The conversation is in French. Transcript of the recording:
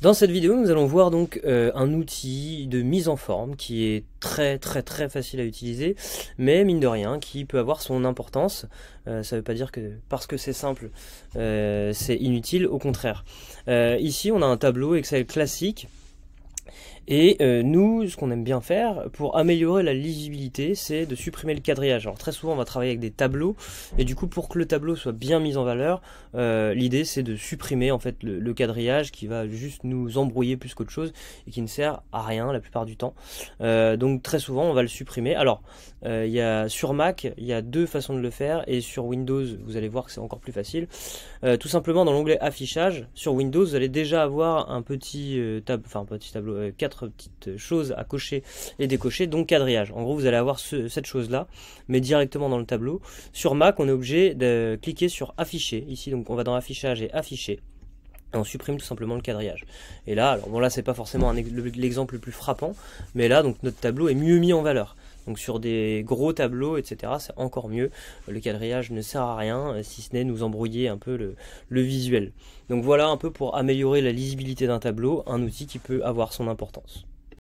Dans cette vidéo, nous allons voir donc euh, un outil de mise en forme qui est très très très facile à utiliser, mais mine de rien, qui peut avoir son importance. Euh, ça ne veut pas dire que parce que c'est simple, euh, c'est inutile, au contraire. ici, on a un tableau Excel classique et euh, nous, ce qu'on aime bien faire pour améliorer la lisibilité, c'est de supprimer le quadrillage. Alors très souvent, on va travailler avec des tableaux, et du coup, pour que le tableau soit bien mis en valeur, euh, l'idée c'est de supprimer en fait le, quadrillage qui va juste nous embrouiller plus qu'autre chose et qui ne sert à rien la plupart du temps. Euh, donc très souvent, on va le supprimer. Alors, il y a sur Mac, il y a deux façons de le faire, et sur Windows, vous allez voir que c'est encore plus facile. tout simplement, dans l'onglet Affichage, sur Windows, vous allez déjà avoir un petit, tableau, enfin, un petit tableau, 4 petite chose à cocher et décocher, donc quadrillage. En gros, vous allez avoir cette chose-là, mais directement dans le tableau. Sur Mac, on est obligé de cliquer sur afficher. Ici, donc on va dans affichage et afficher. on supprime tout simplement le quadrillage. Et là, alors bon là c'est pas forcément l'exemple le plus frappant, mais là donc notre tableau est mieux mis en valeur. Donc sur des gros tableaux, etc., c'est encore mieux. Le quadrillage ne sert à rien, euh, si ce n'est nous embrouiller un peu le, le visuel. Donc voilà un peu pour améliorer la lisibilité d'un tableau, un outil qui peut avoir son importance.